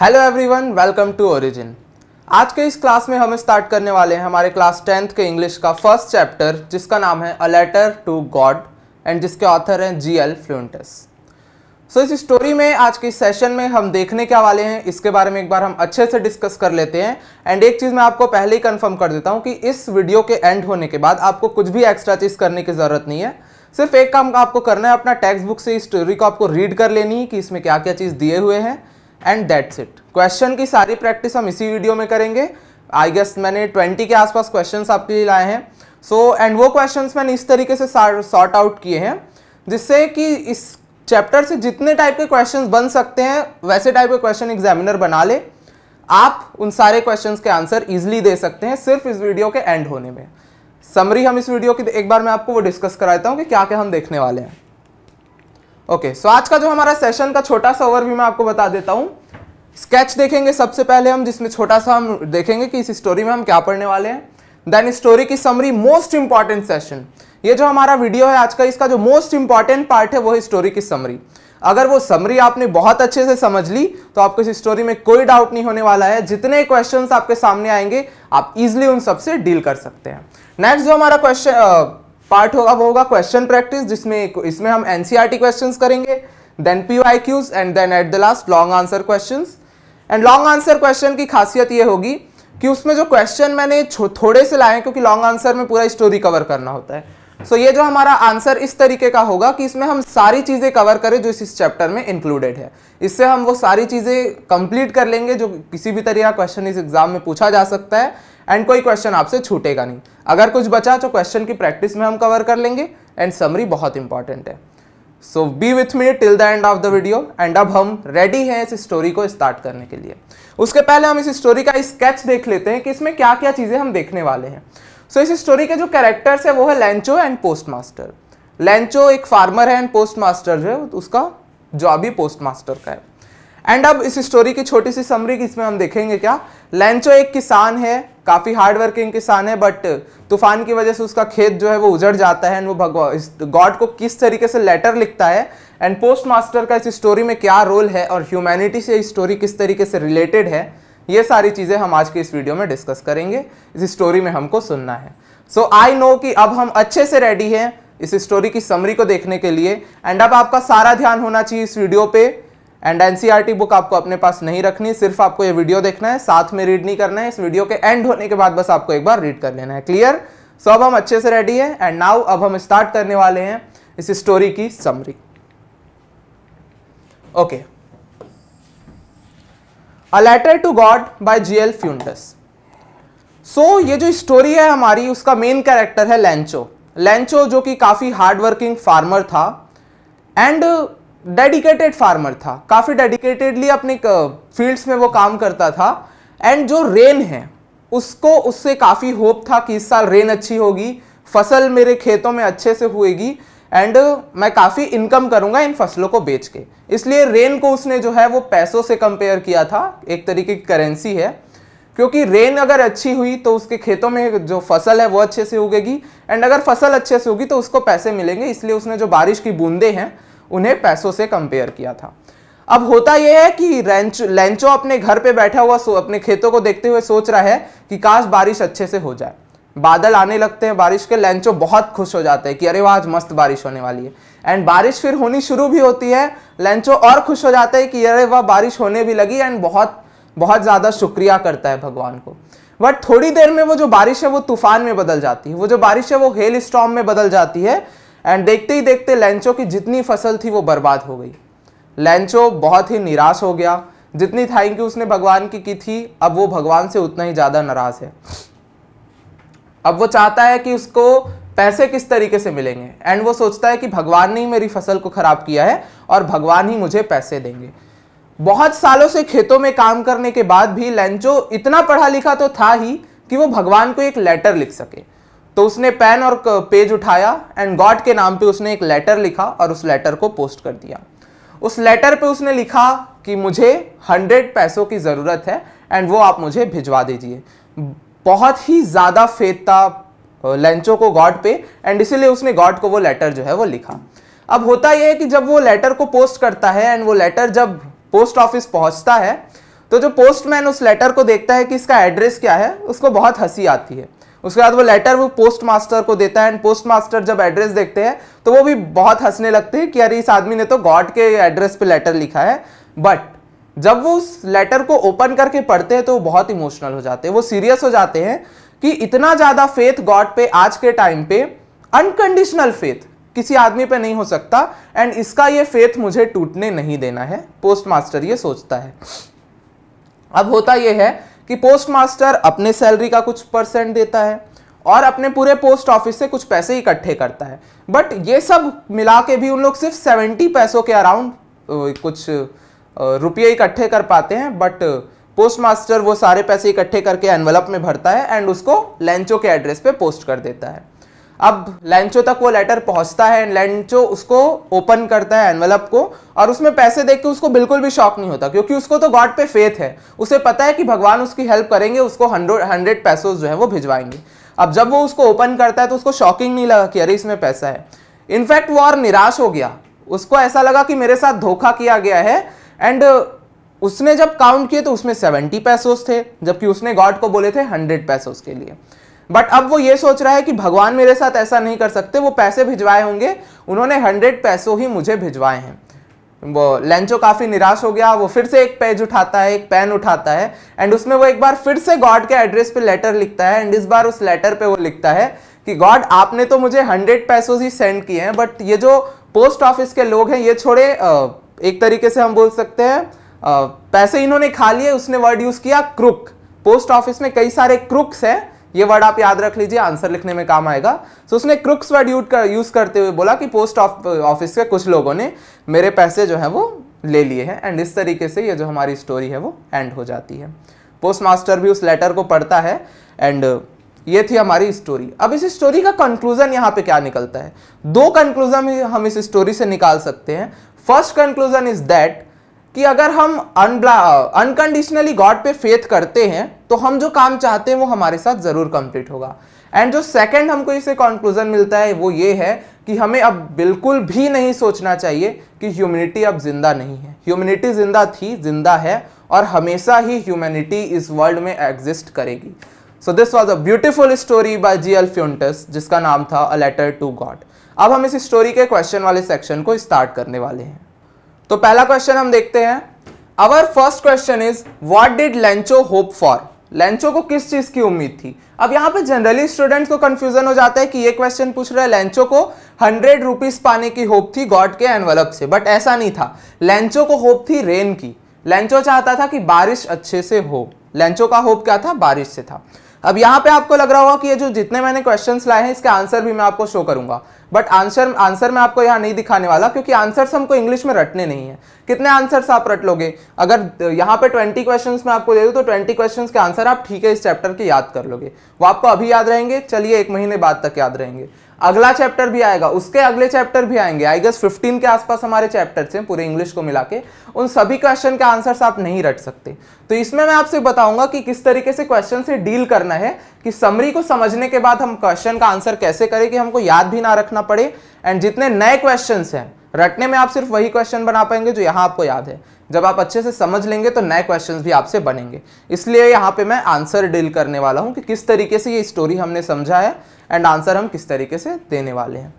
Hello everyone welcome to Origin आज के इस क्लास में हम स्टार्ट करने वाले हैं हमारे क्लास टेंथ के इंग्लिश का फर्स्ट चैप्टर जिसका नाम है a letter to God and जिसके ऑथर हैं जी एल फ्लूंटस सो इस स्टोरी में आज के सेशन में हम देखने क्या वाले हैं इसके बारे में एक बार हम अच्छे से डिस्कस कर लेते हैं एंड एक चीज़ मैं आपको पहले ही कन्फर्म कर देता हूँ कि इस वीडियो के एंड होने के बाद आपको कुछ भी एक्स्ट्रा चीज़ करने की ज़रूरत नहीं है सिर्फ एक काम आपको करना है अपना टेक्स्ट बुक से इस स्टोरी को आपको रीड कर लेनी है कि इसमें क्या क्या चीज़ दिए हुए हैं एंड दैट्स इट क्वेश्चन की सारी प्रैक्टिस हम इसी वीडियो में करेंगे आई गेस मैंने ट्वेंटी के आसपास क्वेश्चन आपके लिए लाए हैं सो so, एंड वो क्वेश्चन मैंने इस तरीके से सॉर्ट आउट किए हैं जिससे कि इस चैप्टर से जितने टाइप के क्वेश्चन बन सकते हैं वैसे टाइप के क्वेश्चन एग्जामिनर बना ले आप उन सारे क्वेश्चन के आंसर ईजिली दे सकते हैं सिर्फ इस वीडियो के एंड होने में समरी हम इस वीडियो की एक बार मैं आपको वो डिस्कस कराता हूँ कि क्या क्या हम देखने वाले हैं ओके सो आज का जो हमारा सेशन का छोटा सा ओवरव्यू मैं आपको बता देता हूँ स्केच देखेंगे सबसे पहले हम जिसमें छोटा सा हम देखेंगे कि इस स्टोरी में हम क्या पढ़ने वाले हैं देन स्टोरी की समरी मोस्ट इंपॉर्टेंट सेशन ये जो हमारा वीडियो है आज का इसका जो मोस्ट इंपॉर्टेंट पार्ट है वो है स्टोरी की समरी अगर वो समरी आपने बहुत अच्छे से समझ ली तो आपको इस स्टोरी में कोई डाउट नहीं होने वाला है जितने क्वेश्चन आपके सामने आएंगे आप इजिली उन सबसे डील कर सकते हैं नेक्स्ट जो हमारा क्वेश्चन पार्ट होगा वो होगा क्वेश्चन प्रैक्टिस जिसमें इसमें हम एनसीईआरटी क्वेश्चंस e करेंगे then P and then at the last long answer question and long answer question की खासियत ये होगी कि उसमें जो क्वेश्चन मैंने थोड़े से लाए हैं क्योंकि लॉन्ग आंसर में पूरा स्टोरी कवर करना होता है सो so, ये जो हमारा आंसर इस तरीके का होगा कि इसमें हम सारी चीज़ें कवर करें जो इस चैप्टर में इंक्लूडेड है इससे हम वो सारी चीज़ें कंप्लीट कर लेंगे जो किसी भी तरह का क्वेश्चन इस एग्ज़ाम में पूछा जा सकता है एंड कोई क्वेश्चन आपसे छूटेगा नहीं अगर कुछ बचा तो क्वेश्चन की प्रैक्टिस में हम कवर कर लेंगे एंड समरी बहुत इंपॉर्टेंट है so be with me till the end of the video and अब हम रेडी हैं इस स्टोरी को स्टार्ट करने के लिए उसके पहले हम इस स्टोरी का स्केच देख लेते हैं कि इसमें क्या क्या चीज़ें हम देखने वाले हैं सो so, इस स्टोरी के जो कैरेक्टर्स है वो है Lencho and post master Lencho एक फार्मर है एंड पोस्ट मास्टर जो है उसका जॉब ही पोस्ट मास्टर का है एंड अब इस स्टोरी की छोटी सी समरी इसमें हम देखेंगे क्या लेंचो एक किसान है काफ़ी हार्ड वर्किंग किसान है बट तूफान की वजह से उसका खेत जो है वो उजड़ जाता है एंड वो भगवान गॉड को किस तरीके से लेटर लिखता है एंड पोस्ट मास्टर का इस स्टोरी में क्या रोल है और ह्यूमैनिटी से स्टोरी किस तरीके से रिलेटेड है ये सारी चीज़ें हम आज के इस वीडियो में डिस्कस करेंगे इस स्टोरी में हमको सुनना है सो आई नो कि अब हम अच्छे से रेडी हैं इस स्टोरी की समरी को देखने के लिए एंड अब आपका सारा ध्यान होना चाहिए इस वीडियो पे एंड एनसीईआरटी बुक आपको अपने पास नहीं रखनी सिर्फ आपको ये वीडियो देखना है साथ में रीड नहीं करना है इस वीडियो के एंड होने के बाद बस आपको एक बार रीड कर लेना है क्लियर सो so, अब हम अच्छे से रेडी है एंड नाउ अब हम स्टार्ट करने वाले हैं इस स्टोरी की summary okay a letter to God by G L Fuentes so ये जो स्टोरी है हमारी उसका मेन कैरेक्टर है लेंचो लेंचो जो कि काफ़ी हार्डवर्किंग फार्मर था एंड डेडिकेटेड फार्मर था काफ़ी डेडिकेटेडली अपने फील्ड्स में वो काम करता था एंड जो रेन है उसको उससे काफ़ी होप था कि इस साल रेन अच्छी होगी फसल मेरे खेतों में अच्छे से हुएगी एंड मैं काफ़ी इनकम करूंगा इन फसलों को बेच के इसलिए रेन को उसने जो है वो पैसों से कंपेयर किया था एक तरीके की करेंसी है क्योंकि रेन अगर अच्छी हुई तो उसके खेतों में जो फसल है वो अच्छे से उगेगी एंड अगर फसल अच्छे से होगी तो उसको पैसे मिलेंगे इसलिए उसने जो बारिश की बूंदें हैं उन्हें पैसों से कंपेयर किया था अब होता यह है कि रेंच लेंचो अपने घर पे बैठा हुआ अपने खेतों को देखते हुए सोच रहा है कि काश बारिश अच्छे से हो जाए बादल आने लगते हैं बारिश के लेंचो बहुत खुश हो जाते हैं कि अरे वाह आज मस्त बारिश होने वाली है एंड बारिश फिर होनी शुरू भी होती है लेंचो और खुश हो जाता है कि अरे वाह बारिश होने भी लगी एंड बहुत बहुत ज़्यादा शुक्रिया करता है भगवान को बट थोड़ी देर में वो जो बारिश है वो तूफान में बदल जाती है वो जो बारिश है वो हेल स्टॉम में बदल जाती है एंड देखते ही देखते लैंचो की जितनी फसल थी वो बर्बाद हो गई लैंचो बहुत ही निराश हो गया जितनी थैंक यू उसने भगवान की की थी अब वो भगवान से उतना ही ज़्यादा नाराज़ है अब वो चाहता है कि उसको पैसे किस तरीके से मिलेंगे एंड वो सोचता है कि भगवान ने ही मेरी फसल को ख़राब किया है और भगवान ही मुझे पैसे देंगे बहुत सालों से खेतों में काम करने के बाद भी लैंचो इतना पढ़ा लिखा तो था ही कि वो भगवान को एक लेटर लिख सके तो उसने पेन और पेज उठाया एंड गॉड के नाम पे उसने एक लेटर लिखा और उस लेटर को पोस्ट कर दिया उस लेटर पे उसने लिखा कि मुझे हंड्रेड पैसों की ज़रूरत है एंड वो आप मुझे भिजवा दीजिए बहुत ही ज़्यादा फेत था लंचो को गॉड पे एंड इसीलिए उसने गॉड को वो लेटर जो है वो लिखा अब होता यह है कि जब वो लेटर को पोस्ट करता है एंड वो लेटर जब पोस्ट ऑफिस पहुंचता है तो जो पोस्टमैन उस लेटर को देखता है कि इसका एड्रेस क्या है उसको बहुत हंसी आती है उसके बाद वो लेटर वो पोस्ट मास्टर को देता है एंड पोस्ट मास्टर जब एड्रेस देखते हैं तो वो भी बहुत हंसने लगते हैं कि अरे इस आदमी ने तो गॉड के एड्रेस पे लेटर लिखा है बट जब वो उस लेटर को ओपन करके पढ़ते हैं तो वो बहुत इमोशनल हो जाते हैं वो सीरियस हो जाते हैं कि इतना ज़्यादा फेथ गॉड पे आज के टाइम पे अनकंडीशनल फेथ किसी आदमी पे नहीं हो सकता एंड इसका ये फेथ मुझे टूटने नहीं देना है पोस्ट मास्टर ये सोचता है अब होता यह है कि पोस्ट मास्टर अपने सैलरी का कुछ परसेंट देता है और अपने पूरे पोस्ट ऑफिस से कुछ पैसे इकट्ठे करता है बट ये सब मिला के भी उन लोग सिर्फ सेवेंटी पैसों के अराउंड कुछ रुपये इकट्ठे कर पाते हैं बट पोस्ट मास्टर वो सारे पैसे इकट्ठे करके एनवलप में भरता है एंड उसको लेंचो के एड्रेस पे पोस्ट कर देता है अब लैंचो तक वो लेटर पहुंचता है एंड लैंचो उसको ओपन करता है एनवलप को और उसमें पैसे देख के उसको बिल्कुल भी शौक नहीं होता क्योंकि उसको तो गॉड पे फेथ है उसे पता है कि भगवान उसकी हेल्प करेंगे उसको हंड्रेड हंड्रेड पैसों जो है वो भिजवाएंगे अब जब वो उसको ओपन करता है तो उसको शॉकिंग नहीं लगा कि अरे इसमें पैसा है इनफैक्ट वो और निराश हो गया उसको ऐसा लगा कि मेरे साथ धोखा किया गया है एंड उसने जब काउंट किए तो उसमें सेवेंटी पैसोज थे जबकि उसने गॉड को बोले थे हंड्रेड पैसोज के लिए बट अब वो ये सोच रहा है कि भगवान मेरे साथ ऐसा नहीं कर सकते वो पैसे भिजवाए होंगे उन्होंने हंड्रेड पैसों ही मुझे भिजवाए हैं वो लेंचो काफ़ी निराश हो गया वो फिर से एक पेज उठाता है एक पेन उठाता है एंड उसमें वो एक बार फिर से गॉड के एड्रेस पे लेटर लिखता है एंड इस बार उस लेटर पे वो लिखता है कि गॉड आपने तो मुझे हंड्रेड पैसोज ही सेंड किए हैं बट ये जो पोस्ट ऑफिस के लोग हैं ये छोड़े एक तरीके से हम बोल सकते हैं पैसे इन्होंने खा लिए उसने वर्ड यूज़ किया क्रुक पोस्ट ऑफिस में कई सारे क्रुक्स हैं ये वर्ड आप याद रख लीजिए आंसर लिखने में काम आएगा सो उसने क्रुक्स वर्ड यूज कर यूज़ करते हुए बोला कि पोस्ट ऑफिस uh, के कुछ लोगों ने मेरे पैसे जो है वो ले लिए हैं एंड इस तरीके से ये जो हमारी स्टोरी है वो एंड हो जाती है पोस्ट मास्टर भी उस लेटर को पढ़ता है एंड uh, ये थी हमारी स्टोरी अब इस स्टोरी का कंक्लूजन यहाँ पे क्या निकलता है दो कंक्लूजन हम इस स्टोरी से निकाल सकते हैं फर्स्ट कंक्लूजन इज दैट कि अगर हम अनब्ला अनकंडीशनली गॉड पे फेथ करते हैं तो हम जो काम चाहते हैं वो हमारे साथ ज़रूर कंप्लीट होगा एंड जो सेकंड हमको इसे कंक्लूजन मिलता है वो ये है कि हमें अब बिल्कुल भी नहीं सोचना चाहिए कि ह्यूमिनिटी अब जिंदा नहीं है ह्यूमिनिटी जिंदा थी जिंदा है और हमेशा ही ह्यूमैनिटी इस वर्ल्ड में एग्जिस्ट करेगी so this was a beautiful story by G L Fuentes जिसका नाम था अ लेटर टू गॉड अब हम इस स्टोरी के क्वेश्चन वाले सेक्शन को स्टार्ट करने वाले हैं तो पहला क्वेश्चन हम देखते हैं our first question is what did Lencho hope for Lencho को किस चीज की उम्मीद थी अब यहां पे जनरली स्टूडेंट्स को कंफ्यूजन हो जाता है कि ये क्वेश्चन पूछ रहा है लेंचो को हंड्रेड रुपीज पाने की होप थी गॉड के एनवलप से बट ऐसा नहीं था लेंचो को होप थी रेन की लेंचो चाहता था कि बारिश अच्छे से हो लेंचो का होप क्या था बारिश से था अब यहाँ पे आपको लग रहा होगा कि ये जो जितने मैंने क्वेश्चंस लाए हैं इसके आंसर भी मैं आपको शो करूंगा बट आंसर आंसर मैं आपको यहाँ नहीं दिखाने वाला क्योंकि आंसर्स हमको इंग्लिश में रटने नहीं है कितने आंसर्स आप रट लोगे अगर यहाँ पे 20 क्वेश्चंस मैं आपको दे दूँ तो 20 क्वेश्चंस के आंसर आप ठीक है इस चैप्टर के याद कर लोगे वो आपको अभी याद रहेंगे चलिए एक महीने बाद तक याद रहेंगे अगला चैप्टर भी आएगा उसके अगले चैप्टर भी आएंगे आई गेस 15 के आसपास हमारे चैप्टर्स हैं पूरे इंग्लिश को मिला के उन सभी क्वेश्चन के आंसर्स आप नहीं रट सकते तो इसमें मैं आपसे बताऊंगा कि किस तरीके से क्वेश्चन से डील करना है कि समरी को समझने के बाद हम क्वेश्चन का आंसर कैसे करें कि हमको याद भी ना रखना पड़े एंड जितने नए क्वेश्चन हैं रटने में आप सिर्फ वही क्वेश्चन बना पाएंगे जो यहाँ आपको याद है जब आप अच्छे से समझ लेंगे तो नए क्वेश्चंस भी आपसे बनेंगे इसलिए यहाँ पे मैं आंसर डील करने वाला हूँ कि किस तरीके से ये स्टोरी हमने समझा है एंड आंसर हम किस तरीके से देने वाले हैं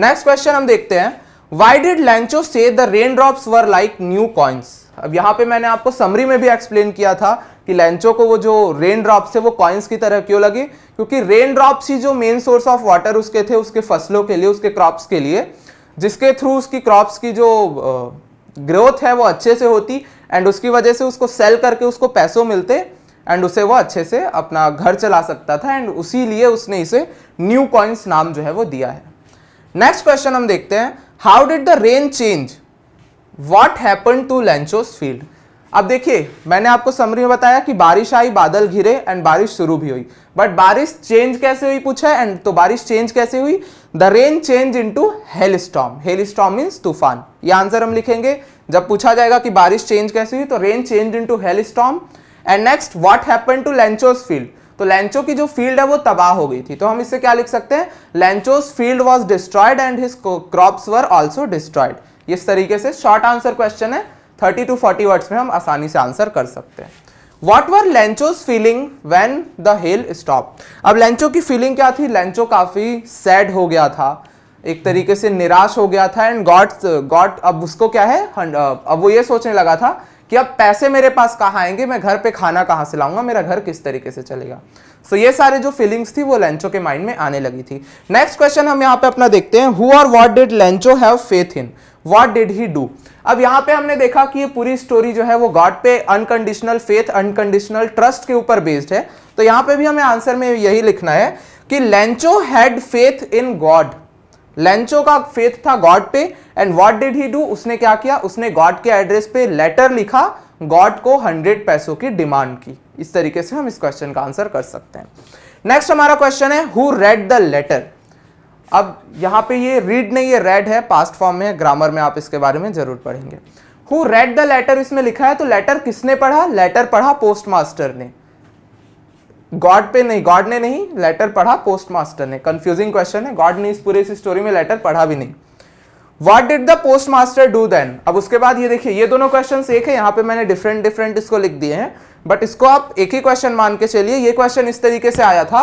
नेक्स्ट क्वेश्चन हम देखते हैं why did Lencho see the rain drops were like new coins अब यहाँ पे मैंने आपको समरी में भी एक्सप्लेन किया था कि लेंचो को वो जो रेन ड्रॉप्स है वो कॉइन्स की तरह क्यों लगे क्योंकि रेन ड्रॉप्स ही जो मेन सोर्स ऑफ वाटर उसके थे उसके फसलों के लिए उसके क्रॉप्स के लिए जिसके थ्रू उसकी क्रॉप्स की जो ग्रोथ है वो अच्छे से होती एंड उसकी वजह से उसको सेल करके उसको पैसों मिलते एंड उसे वो अच्छे से अपना घर चला सकता था एंड उसी लिए उसने इसे न्यू कॉइन्स नाम जो है वो दिया है नेक्स्ट क्वेश्चन हम देखते हैं how did the rain change what happen to Lencho's field अब देखिए मैंने आपको समरी में बताया कि बारिश आई बादल घिरे एंड बारिश शुरू भी हुई बट बारिश चेंज कैसे हुई पूछा है एंड तो बारिश चेंज कैसे हुई the rain change into hail storm hail storm means तूफान ये आंसर हम लिखेंगे जब पूछा जाएगा कि बारिश चेंज कैसे हुई तो rain change into hail storm and next what happen to Lencho's field तो लेंचो की जो फील्ड है वो तबाह हो गई थी तो हम इससे क्या लिख सकते हैं Lencho's field was destroyed and his crops were also destroyed इस तरीके से शॉर्ट आंसर क्वेश्चन है थर्टी टू फोर्टी वर्ड्स में हम आसानी से आंसर कर सकते हैं what were Lencho's feeling when the hail stop अब लेंचो की फीलिंग क्या थी लेंचो काफ़ी सैड हो गया था एक तरीके से निराश हो गया था एंड गॉट गॉट अब उसको क्या है अब वो ये सोचने लगा था कि अब पैसे मेरे पास कहाँ आएंगे मैं घर पे खाना कहाँ से लाऊंगा मेरा घर किस तरीके से चलेगा सो so, ये सारे जो फीलिंग्स थी वो लेंचो के माइंड में आने लगी थी नेक्स्ट क्वेश्चन हम यहाँ पे अपना देखते हैं हु और what did Lencho have faith in what did he do अब यहाँ पे हमने देखा कि ये पूरी स्टोरी जो है वो गॉड पे अनकंडीशनल फेथ अनकंडीशनल ट्रस्ट के ऊपर बेस्ड है तो यहाँ पे भी हमें आंसर में यही लिखना है कि Lencho had faith in God Lencho का फेथ था गॉड पे and what did he do उसने क्या किया उसने गॉड के एड्रेस पे लेटर लिखा गॉड को हंड्रेड पैसों की डिमांड की इस तरीके से हम इस क्वेश्चन का आंसर कर सकते हैं नेक्स्ट हमारा क्वेश्चन है हु रेड द लेटर अब यहां पे ये रीड नहीं ये रेड है पास्ट फॉर्म में ग्रामर में आप इसके बारे में जरूर पढ़ेंगे हु रेड द लेटर इसमें लिखा है तो लेटर किसने पढ़ा लेटर पढ़ा पोस्टमास्टर ने गॉड पे नहीं गॉड ने नहीं लेटर पढ़ा पोस्ट मास्टर ने कंफ्यूजिंग क्वेश्चन है गॉड ने इस पूरे इस स्टोरी में लेटर पढ़ा भी नहीं what did the post master do then अब उसके बाद ये देखिए ये दोनों क्वेश्चन एक है यहाँ पे मैंने डिफरेंट डिफरेंट इसको लिख दिए हैं बट इसको आप एक ही क्वेश्चन मान के चलिए ये क्वेश्चन इस तरीके से आया था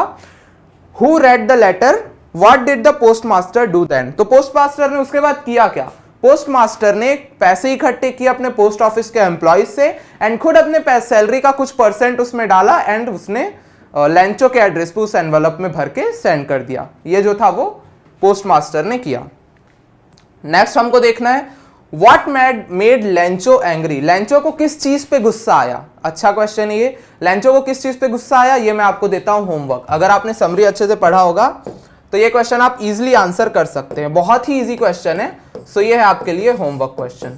who read the letter what did the post master do then तो पोस्ट मास्टर ने उसके बाद किया क्या पोस्ट मास्टर ने पैसे इकट्ठे किए अपने पोस्ट ऑफिस के एम्प्लॉयज से एंड खुद अपने सैलरी का कुछ परसेंट उसमें डाला एंड उसने लेंचो के एड्रेस पर उस एनवलप में भर के सेंड कर दिया ये जो था वो पोस्ट मास्टर ने किया नेक्स्ट हमको देखना है what made made Lencho angry Lencho को किस चीज पे गुस्सा आया अच्छा क्वेश्चन ये लेंचो को किस चीज पे गुस्सा आया ये मैं आपको देता हूं होमवर्क अगर आपने समरी अच्छे से पढ़ा होगा तो ये क्वेश्चन आप इजिली आंसर कर सकते हैं बहुत ही इजी क्वेश्चन है सो so ये है आपके लिए होमवर्क क्वेश्चन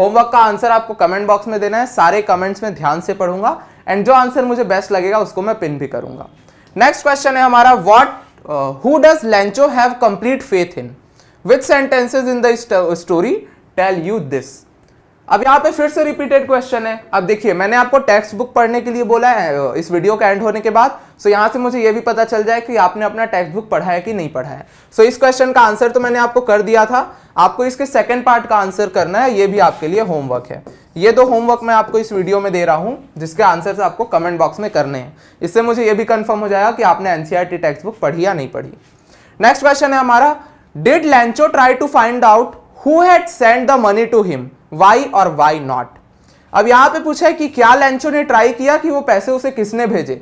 होमवर्क का आंसर आपको कमेंट बॉक्स में देना है सारे कमेंट्स में ध्यान से पढ़ूंगा एंड जो आंसर मुझे बेस्ट लगेगा उसको मैं पिन भी करूंगा नेक्स्ट क्वेश्चन है हमारा what who does Lencho have complete faith in with sentences in the story tell you this अब यहाँ पे फिर से रिपीटेड क्वेश्चन है अब देखिए मैंने आपको टेक्स्ट बुक पढ़ने के लिए बोला है इस वीडियो का एंड होने के बाद सो यहाँ से मुझे ये भी पता चल जाए कि आपने अपना टेक्स्ट बुक पढ़ा है कि नहीं पढ़ा है सो इस क्वेश्चन का आंसर तो मैंने आपको कर दिया था आपको इसके सेकेंड पार्ट का आंसर करना है ये भी आपके लिए होमवर्क है ये दो होमवर्क मैं आपको इस वीडियो में दे रहा हूँ जिसके आंसर आपको कमेंट बॉक्स में करने हैं इससे मुझे ये भी कन्फर्म हो जाएगा कि आपने एनसीआर टेक्स्ट बुक पढ़ी या नहीं पढ़ी नेक्स्ट क्वेश्चन है हमारा did Lencho try to find out who had send the money to him why और वाई नॉट अब यहां पे पूछा है कि क्या लेंचो ने ट्राई किया कि वो पैसे उसे किसने भेजे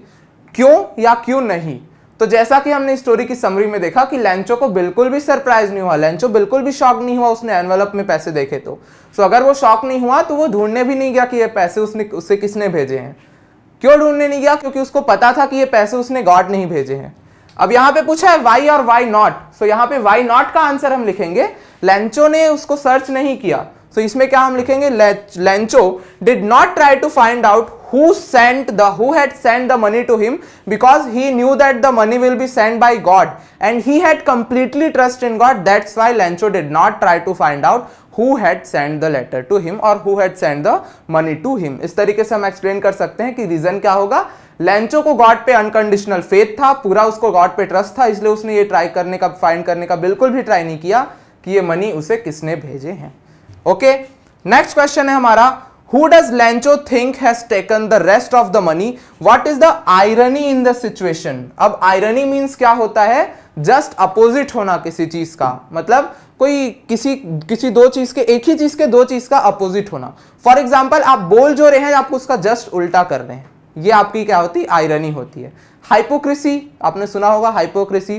क्यों या क्यों नहीं तो जैसा कि हमने स्टोरी की समरी में देखा कि लेंचो को बिल्कुल भी सरप्राइज नहीं हुआ लेंचो बिल्कुल भी शॉक नहीं हुआ उसने एनवेलप में पैसे देखे तो सो अगर वो शॉक नहीं हुआ तो वो ढूंढने भी नहीं गया कि ये पैसे उसने उसे किसने भेजे हैं क्यों ढूंढने नहीं गया क्योंकि उसको पता था कि ये पैसे उसने गॉड नहीं भेजे हैं अब यहां पे पूछा है वाई और वाई नॉट सो यहाँ पे वाई नॉट का आंसर हम लिखेंगे लेंचो ने उसको सर्च नहीं किया सो so, इसमें क्या हम लिखेंगे Lencho did not try to find out who sent the who had sent the money to him because he knew that the money will be sent by god and he had completely trust in god that's why lancho did not try to find out who had sent the letter to him or who had sent the money to him इस तरीके से हम explain कर सकते हैं कि reason क्या होगा लैंचो को गॉड पे अनकंडीशनल फेथ था पूरा उसको गॉड पे ट्रस्ट था इसलिए उसने ये ट्राई करने का फाइंड करने का बिल्कुल भी ट्राई नहीं किया कि ये मनी उसे किसने भेजे हैं ओके नेक्स्ट क्वेश्चन है हमारा who does Lencho think has taken the rest of the money what is the irony in the situation अब आयरनी मींस क्या होता है जस्ट अपोजिट होना किसी चीज का मतलब कोई किसी किसी दो चीज के एक ही चीज के दो चीज का अपोजिट होना फॉर एग्जाम्पल आप बोल जो रहे हैं आप उसका जस्ट उल्टा कर रहे हैं ये आपकी क्या होती आयरनी होती है हाइपोक्रेसी आपने सुना होगा हाइपोक्रेसी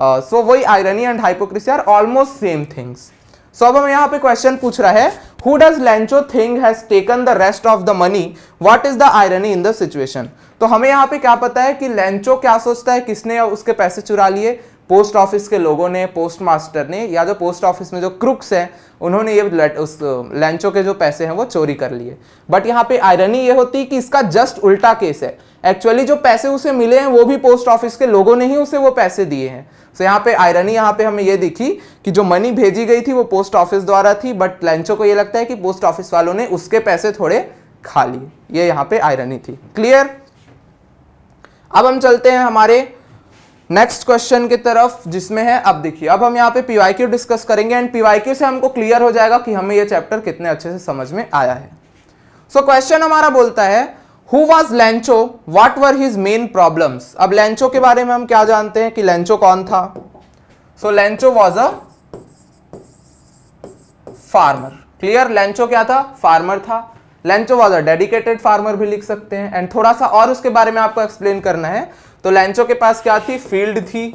सो uh, वही irony and hypocrisy are almost same things so अब हम यहाँ पे क्वेश्चन पूछ रहा है who does Lencho think has taken the rest of the money what is the irony in the situation तो हमें यहाँ पे क्या पता है कि लेंचो क्या सोचता है किसने उसके पैसे चुरा लिए पोस्ट ऑफिस के लोगों ने पोस्ट मास्टर ने या जो पोस्ट ऑफिस में जो क्रुक्स हैं उन्होंने ये उस लेंचो uh, के जो पैसे हैं वो चोरी कर लिए बट यहाँ पे आयरनी ये होती कि इसका जस्ट उल्टा केस है एक्चुअली जो पैसे उसे मिले हैं वो भी पोस्ट ऑफिस के लोगों ने ही उसे वो पैसे दिए हैं सो यहाँ पे आयरनी यहाँ पे हमें ये दिखी कि जो मनी भेजी गई थी वो पोस्ट ऑफिस द्वारा थी बट लंचो को ये लगता है कि पोस्ट ऑफिस वालों ने उसके पैसे थोड़े खा लिए ये यहाँ पे आयरनी थी क्लियर अब हम चलते हैं हमारे नेक्स्ट क्वेश्चन की तरफ जिसमें है अब देखिए अब हम यहाँ पे पीवाईक्यू डिस्कस करेंगे एंड पीवाईक्यू से हमको क्लियर हो जाएगा कि हमें यह चैप्टर कितने अच्छे से समझ में आया है सो so, क्वेश्चन हमारा बोलता है who was Lencho what were his main problems अब लेंचो के बारे में हम क्या जानते हैं कि लेंचो कौन था so Lencho was a farmer clear Lencho क्या था फार्मर था Lencho was a dedicated farmer भी लिख सकते हैं एंड थोड़ा सा और उसके बारे में आपको एक्सप्लेन करना है तो लेंचो के पास क्या थी फील्ड थी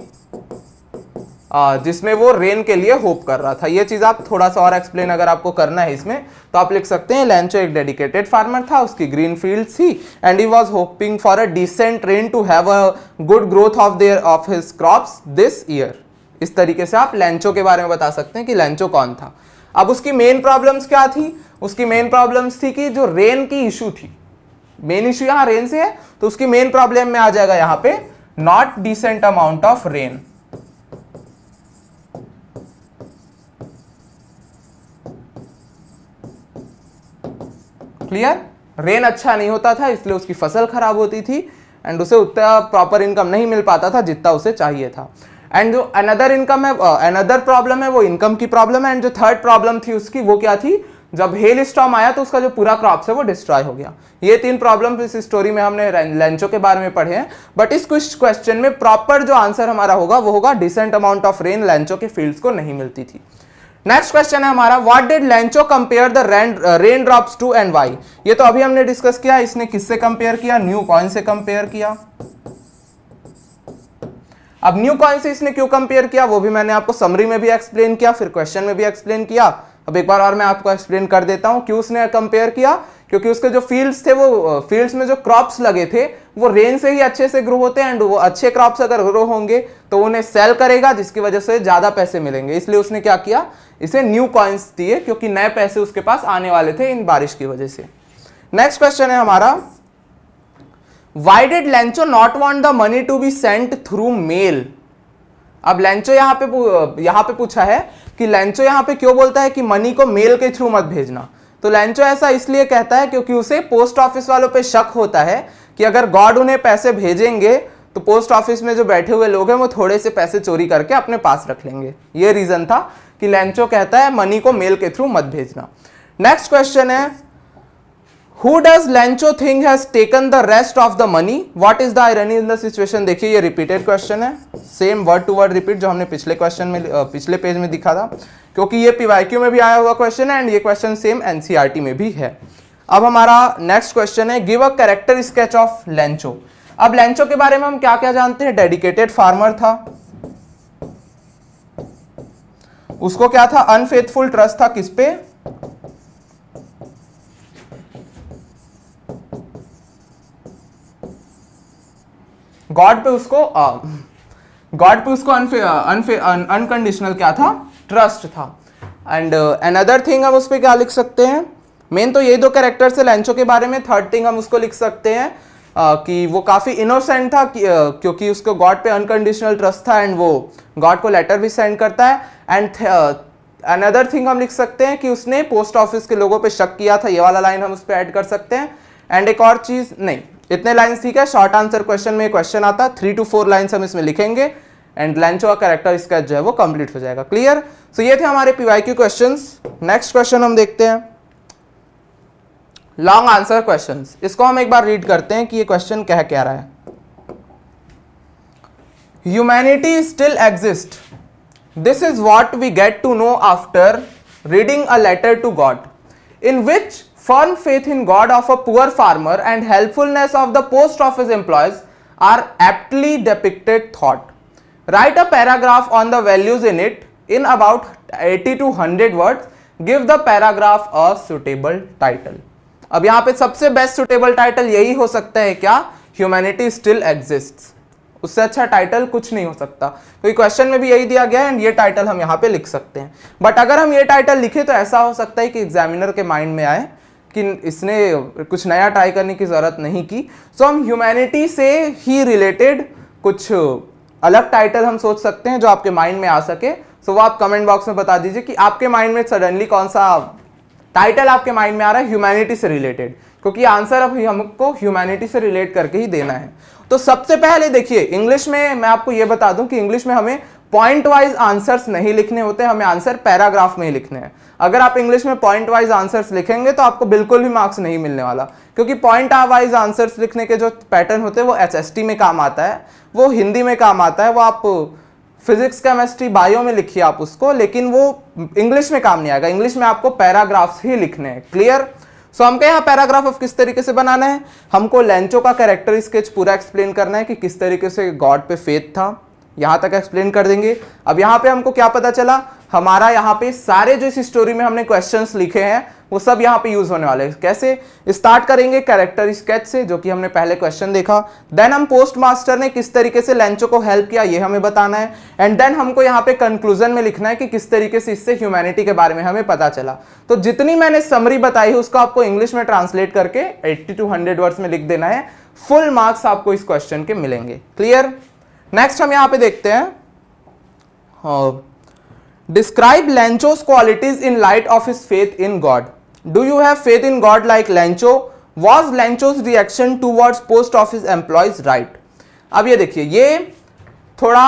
जिसमें वो रेन के लिए होप कर रहा था ये चीज़ आप थोड़ा सा और एक्सप्लेन अगर आपको करना है इसमें तो आप लिख सकते हैं लैंचो एक डेडिकेटेड फार्मर था उसकी ग्रीन फील्ड थी and he was hoping for a decent rain to have a good growth of their of his crop this year इस तरीके से आप लैंचो के बारे में बता सकते हैं कि लैंचो कौन था अब उसकी मेन प्रॉब्लम्स क्या थी उसकी मेन प्रॉब्लम्स थी कि जो रेन की इशू थी मेन इशू यहाँ रेन से है तो उसकी मेन प्रॉब्लम में आ जाएगा यहाँ पे not decent amount of rain clear rain अच्छा नहीं होता था इसलिए उसकी फसल खराब होती थी एंड उसे उतना प्रॉपर इनकम नहीं मिल पाता था जितना उसे चाहिए था एंड जो अनदर इनकम है अनदर प्रॉब्लम है वो इनकम की प्रॉब्लम है एंड जो थर्ड प्रॉब्लम थी उसकी वो क्या थी जब हेल स्टॉम आया तो उसका जो पूरा क्रॉप है वो डिस्ट्रॉय हो गया ये तीन प्रॉब्लम इस स्टोरी में हमने लेंचो के बारे में पढ़े हैं बट इस क्वेश्चन में प्रॉपर जो आंसर हमारा होगा वो होगा decent amount of rain Lencho के फील्ड्स को नहीं मिलती थी नेक्स्ट क्वेश्चन है हमारा what did Lencho compare the rain drops to and why ये तो अभी हमने डिस्कस किया इसने किससे कंपेयर किया न्यू कॉइन से कंपेयर किया अब न्यू कॉइन से इसने क्यों कंपेयर किया वो भी मैंने आपको समरी में भी एक्सप्लेन किया फिर क्वेश्चन में भी एक्सप्लेन किया अब एक बार और मैं आपको एक्सप्लेन कर देता हूं क्यों उसने कंपेयर किया क्योंकि उसके जो फील्ड्स थे वो फील्ड्स uh, में जो क्रॉप्स लगे थे वो रेन से ही अच्छे से ग्रो होते हैं एंड वो अच्छे क्रॉप्स अगर ग्रो होंगे तो उन्हें सेल करेगा जिसकी वजह से ज़्यादा पैसे मिलेंगे इसलिए उसने क्या किया इसे न्यू कॉइन्स दिए क्योंकि नए पैसे उसके पास आने वाले थे इन बारिश की वजह से नेक्स्ट क्वेश्चन है हमारा why did Lencho not want the money to be sent through mail अब लेंचो यहाँ पे यहाँ पे पूछा है कि लेंचो यहाँ पे क्यों बोलता है कि मनी को मेल के थ्रू मत भेजना तो लेंचो ऐसा इसलिए कहता है क्योंकि उसे पोस्ट ऑफिस वालों पे शक होता है कि अगर गॉड उन्हें पैसे भेजेंगे तो पोस्ट ऑफिस में जो बैठे हुए लोग हैं वो थोड़े से पैसे चोरी करके अपने पास रख लेंगे ये रीज़न था कि लेंचो कहता है मनी को मेल के थ्रू मत भेजना नेक्स्ट क्वेश्चन है who does Lencho think has taken the rest of the money what is the irony in the situation देखिए ये रिपीटेड क्वेश्चन है same word to word repeat जो हमने पिछले क्वेश्चन में पिछले पेज में दिखा था क्योंकि ये पीवाईक्यू में भी आया हुआ क्वेश्चन है एंड ये क्वेश्चन सेम एनसीआरटी में भी है अब हमारा नेक्स्ट क्वेश्चन है give a character sketch of Lencho अब लेंचो के बारे में हम क्या क्या जानते हैं डेडिकेटेड फार्मर था उसको क्या था अनफेथफुल ट्रस्ट था किस पे गॉड पे उसको गॉड पे उसको अनकंडीशनल क्या था ट्रस्ट था एंड अनदर थिंग हम उस पर क्या लिख सकते हैं मेन तो ये दो कैरेक्टर्स है लेंचो के बारे में थर्ड थिंग हम उसको लिख सकते हैं कि वो काफ़ी इनोसेंट था क्योंकि उसको गॉड पे अनकंडीशनल ट्रस्ट था एंड वो गॉड को लेटर भी सेंड करता है एंड अनदर थिंग हम लिख सकते हैं कि उसने पोस्ट ऑफिस के लोगों पे शक किया था ये वाला लाइन हम उस पर ऐड कर सकते हैं एंड एक और चीज़ नहीं इतने लाइन्स ठीक है शॉर्ट आंसर क्वेश्चन में क्वेश्चन आता है थ्री टू फोर लाइन्स हम इसमें लिखेंगे एंड लैंचो का करेक्टर स्केच जो है वो कंप्लीट हो जाएगा क्लियर सो so, ये थे हमारे पीवाईक्यू क्वेश्चंस नेक्स्ट क्वेश्चन हम देखते हैं लॉन्ग आंसर क्वेश्चन इसको हम एक बार रीड करते हैं कि ये क्वेश्चन क्या क्या रहा है humanity still exist this is what we get to know after reading a letter to God in which firm faith in God of a poor farmer and helpfulness of the post office employees are aptly depicted thought. Write a paragraph on the values in it in about 80 to 100 words. Give the paragraph a suitable title. अब यहाँ पे सबसे best suitable title यही हो सकता है क्या humanity still exist उससे अच्छा टाइटल कुछ नहीं हो सकता क्योंकि तो क्वेश्चन में भी यही दिया गया है एंड ये टाइटल हम यहाँ पे लिख सकते हैं बट अगर हम ये टाइटल लिखे तो ऐसा हो सकता है कि एग्जामिनर के माइंड में आए कि इसने कुछ नया ट्राई करने की ज़रूरत नहीं की सो so, हम ह्यूमैनिटी से ही रिलेटेड कुछ अलग टाइटल हम सोच सकते हैं जो आपके माइंड में आ सके सो so, वो आप कमेंट बॉक्स में बता दीजिए कि आपके माइंड में सडनली कौन सा टाइटल आपके माइंड में आ रहा है ह्यूमैनिटी से रिलेटेड क्योंकि आंसर अब हमको ह्यूमैनिटी से रिलेट करके ही देना है तो सबसे पहले देखिए इंग्लिश में मैं आपको ये बता दूं कि इंग्लिश में हमें पॉइंट वाइज आंसर्स नहीं लिखने होते हमें आंसर पैराग्राफ में ही लिखने हैं अगर आप इंग्लिश में पॉइंट वाइज आंसर्स लिखेंगे तो आपको बिल्कुल भी मार्क्स नहीं मिलने वाला क्योंकि पॉइंट वाइज आंसर्स लिखने के जो पैटर्न होते हैं वो एच में काम आता है वो हिंदी में काम आता है वो आप फिजिक्स केमिस्ट्री बायो में लिखिए आप उसको लेकिन वो इंग्लिश में काम नहीं आएगा इंग्लिश में आपको पैराग्राफ्स ही लिखने हैं क्लियर सो हमको यहाँ पैराग्राफ ऑफ किस तरीके से बनाना है हमको लेंचो का कैरेक्टर स्केच पूरा एक्सप्लेन करना है कि किस तरीके से गॉड पे फेथ था यहाँ तक एक्सप्लेन कर देंगे अब यहाँ पे हमको क्या पता चला हमारा यहाँ पे सारे जो इस स्टोरी में हमने क्वेश्चंस लिखे हैं वो सब यहाँ पे यूज होने वाले हैं कैसे स्टार्ट करेंगे कैरेक्टर स्केच से जो कि हमने पहले क्वेश्चन देखा देन हम पोस्ट मास्टर ने किस तरीके से लेंचो को हेल्प किया ये हमें बताना है एंड देन हमको यहाँ पे कंक्लूजन में लिखना है कि किस तरीके से इससे ह्यूमैनिटी के बारे में हमें पता चला तो जितनी मैंने समरी बताई है उसको आपको इंग्लिश में ट्रांसलेट करके एट्टी टू हंड्रेड वर्ड्स में लिख देना है फुल मार्क्स आपको इस क्वेश्चन के मिलेंगे क्लियर नेक्स्ट हम यहां पे देखते हैं describe Lencho's qualities in light of his faith in God do you have faith in God like Lencho was Lencho's reaction towards post office employees right अब ये देखिए ये थोड़ा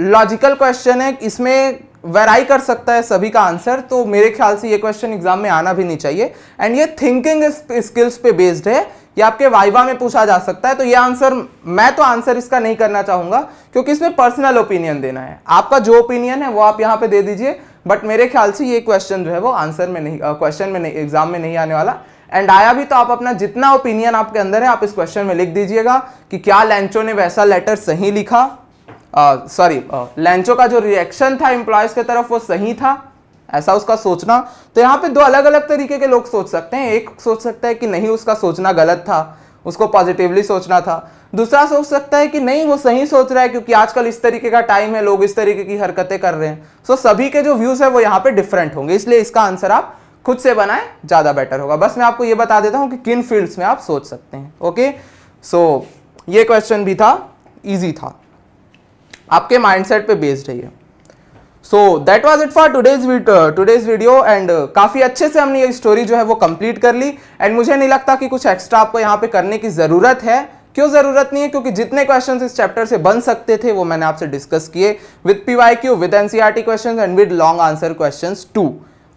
लॉजिकल uh, क्वेश्चन है इसमें वेराई कर सकता है सभी का आंसर तो मेरे ख्याल से ये क्वेश्चन एग्जाम में आना भी नहीं चाहिए एंड ये थिंकिंग स्किल्स पे बेस्ड है या आपके वाइवा में पूछा जा सकता है तो ये आंसर मैं तो आंसर इसका नहीं करना चाहूंगा क्योंकि इसमें पर्सनल ओपिनियन देना है आपका जो ओपिनियन है वो आप यहाँ पे दे दीजिए बट मेरे ख्याल से ये क्वेश्चन जो है वो आंसर में नहीं क्वेश्चन में नहीं एग्जाम में नहीं आने वाला एंड आया भी तो आप अपना जितना ओपिनियन आपके अंदर है आप इस क्वेश्चन में लिख दीजिएगा कि क्या लेंचो ने वैसा लेटर सही लिखा सॉरी लेंचो का जो रिएक्शन था एम्प्लॉयज़ की तरफ वो सही था ऐसा उसका सोचना तो यहाँ पे दो अलग अलग तरीके के लोग सोच सकते हैं एक सोच सकता है कि नहीं उसका सोचना गलत था उसको पॉजिटिवली सोचना था दूसरा सोच सकता है कि नहीं वो सही सोच रहा है क्योंकि आजकल इस तरीके का टाइम है लोग इस तरीके की हरकतें कर रहे हैं सो so, सभी के जो व्यूज़ है वो यहाँ पे डिफरेंट होंगे इसलिए इसका आंसर आप खुद से बनाएं ज़्यादा बेटर होगा बस मैं आपको ये बता देता हूँ कि किन फील्ड्स में आप सोच सकते हैं ओके सो so, ये क्वेश्चन भी था ईजी था आपके सेट पे बेस्ड है so that was it for today's today's video and काफ़ी अच्छे से हमने ये स्टोरी जो है वो कंप्लीट कर ली एंड मुझे नहीं लगता कि कुछ एक्स्ट्रा आपको यहाँ पे करने की ज़रूरत है क्यों ज़रूरत नहीं है क्योंकि जितने क्वेश्चन इस चैप्टर से बन सकते थे वो मैंने आपसे डिस्कस किए with P Y Q with N C R T question and with long answer question too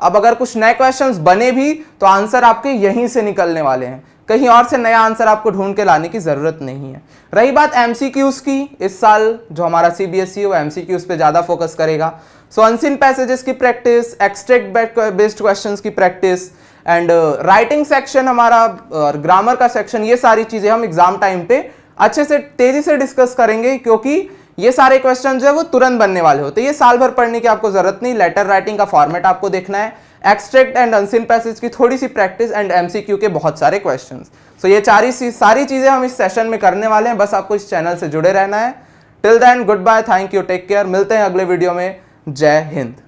अब अगर कुछ नए क्वेश्चन बने भी तो आंसर आपके यहीं से निकलने वाले हैं कहीं और से नया आंसर आपको ढूंढ के लाने की ज़रूरत नहीं है रही बात एम की इस साल जो हमारा सी बी एस ई वो एम सी क्यूज पे ज़्यादा फोकस करेगा सो अनसिन पैसेजेस की प्रैक्टिस एक्सट्रेक्ट बेस्ड क्वेश्चंस की प्रैक्टिस एंड राइटिंग सेक्शन हमारा और ग्रामर का सेक्शन ये सारी चीज़ें हम एग्ज़ाम टाइम पे अच्छे से तेज़ी से डिस्कस करेंगे क्योंकि ये सारे क्वेश्चन जो है वो तुरंत बनने वाले होते हैं ये साल भर पढ़ने की आपको जरूरत नहीं लेटर राइटिंग का फॉर्मेट आपको देखना है एक्सट्रैक्ट एंड अनसिन पैसेज की थोड़ी सी प्रैक्टिस एंड एमसीक्यू के बहुत सारे क्वेश्चन सो so ये ही सारी चीज़ें हम इस सेशन में करने वाले हैं बस आपको इस चैनल से जुड़े रहना है till then good bye thank you take care मिलते हैं अगले वीडियो में जय हिंद